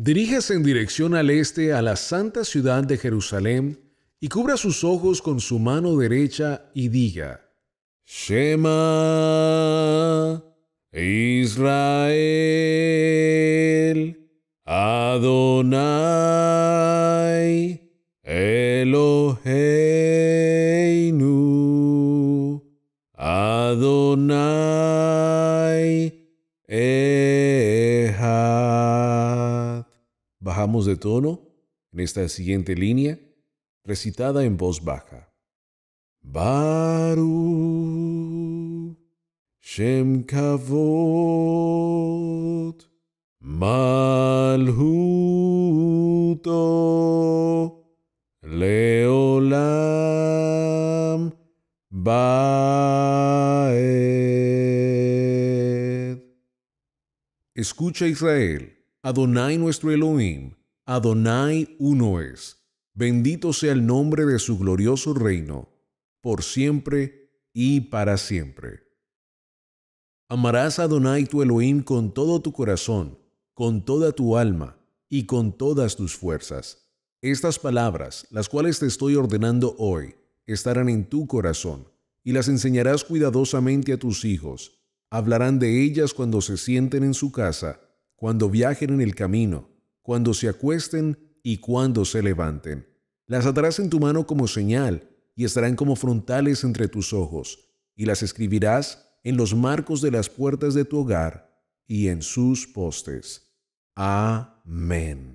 Diríjase en dirección al este a la santa ciudad de Jerusalén y cubra sus ojos con su mano derecha y diga, Shema Israel Adonai Eloheinu Adonai Eloheinu bajamos de tono en esta siguiente línea, recitada en voz baja. Baru Shem Kavod Leolam Baed. Escucha Israel Adonai nuestro Elohim, Adonai uno es. Bendito sea el nombre de su glorioso reino, por siempre y para siempre. Amarás a Adonai tu Elohim con todo tu corazón, con toda tu alma y con todas tus fuerzas. Estas palabras, las cuales te estoy ordenando hoy, estarán en tu corazón y las enseñarás cuidadosamente a tus hijos. Hablarán de ellas cuando se sienten en su casa cuando viajen en el camino, cuando se acuesten y cuando se levanten. Las atarás en tu mano como señal y estarán como frontales entre tus ojos, y las escribirás en los marcos de las puertas de tu hogar y en sus postes. Amén.